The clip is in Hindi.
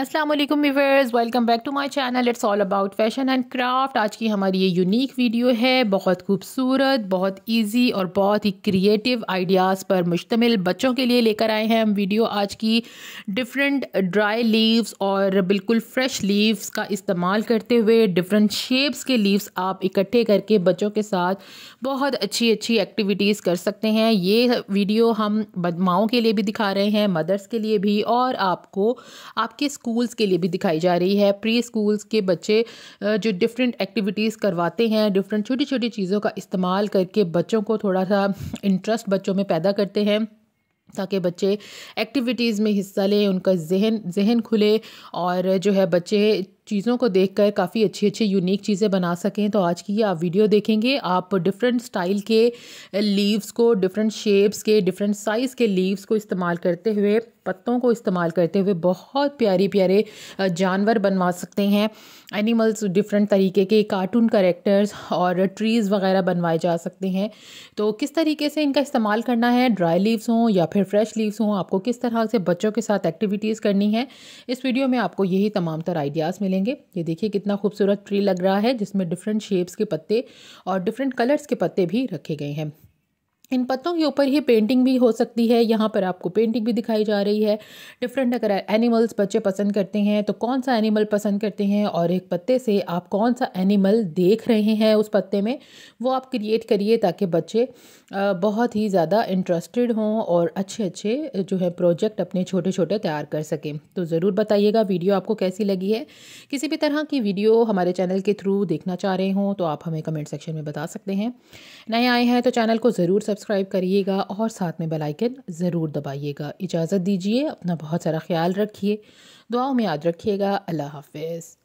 Aslam viewers welcome back to my channel it's all about fashion and craft आज की हमारी ये यूनिक वीडियो है बहुत खूबसूरत बहुत इजी और बहुत ही क्रिएटिव आइडियाज़ पर मुश्तमिल बच्चों के लिए लेकर आए हैं हम वीडियो आज की डिफरेंट ड्राई लीव्स और बिल्कुल फ्रेश लीव्स का इस्तेमाल करते हुए डिफरेंट शेप्स के लीव्स आप इकट्ठे करके बच्चों के साथ बहुत अच्छी अच्छी एक्टिविटीज़ कर सकते हैं ये वीडियो हम माओ के लिए भी दिखा रहे हैं मदर्स के लिए भी और आपको आपके स्कूल्स के लिए भी दिखाई जा रही है प्री स्कूल्स के बच्चे जो डिफरेंट एक्टिविटीज़ करवाते हैं डिफरेंट छोटी छोटी चीज़ों का इस्तेमाल करके बच्चों को थोड़ा सा इंटरेस्ट बच्चों में पैदा करते हैं ताकि बच्चे एक्टिविटीज़ में हिस्सा लें उनका जहन जहन खुले और जो है बच्चे चीज़ों को देखकर काफ़ी अच्छी अच्छी यूनिक चीज़ें बना सकें तो आज की ये आप वीडियो देखेंगे आप डिफरेंट स्टाइल के लीव्स को डिफरेंट शेप्स के डिफरेंट साइज़ के लीव्स को इस्तेमाल करते हुए पत्तों को इस्तेमाल करते हुए बहुत प्यारे प्यारे जानवर बनवा सकते हैं एनिमल्स डिफरेंट तरीके के कार्टून करेक्टर्स और ट्रीज़ वगैरह बनवाए जा सकते हैं तो किस तरीके से इनका इस्तेमाल करना है ड्राई लीव्स हों या फिर फ्रेश लीव्स हों आपको किस तरह से बच्चों के साथ एक्टिविटीज़ करनी है इस वीडियो में आपको यही तमाम तर आइडियाज़ मिलेंगे ये देखिए कितना खूबसूरत ट्री लग रहा है जिसमें डिफरेंट शेप्स के पत्ते और डिफरेंट कलर्स के पत्ते भी रखे गए हैं इन पत्तों के ऊपर ही पेंटिंग भी हो सकती है यहाँ पर आपको पेंटिंग भी दिखाई जा रही है डिफरेंट अगर एनिमल्स बच्चे पसंद करते हैं तो कौन सा एनिमल पसंद करते हैं और एक पत्ते से आप कौन सा एनिमल देख रहे हैं उस पत्ते में वो आप क्रिएट करिए ताकि बच्चे बहुत ही ज़्यादा इंटरेस्टेड हों और अच्छे अच्छे जो है प्रोजेक्ट अपने छोटे छोटे तैयार कर सकें तो ज़रूर बताइएगा वीडियो आपको कैसी लगी है किसी भी तरह की वीडियो हमारे चैनल के थ्रू देखना चाह रहे हों तो आप हमें कमेंट सेक्शन में बता सकते हैं नए आए हैं तो चैनल को ज़रूर सब्सक्राइब सब्सक्राइब करिएगा और साथ में बेल आइकन ज़रूर दबाइएगा इजाज़त दीजिए अपना बहुत सारा ख्याल रखिए दुआओं में याद रखिएगा अल्लाह हाफिज़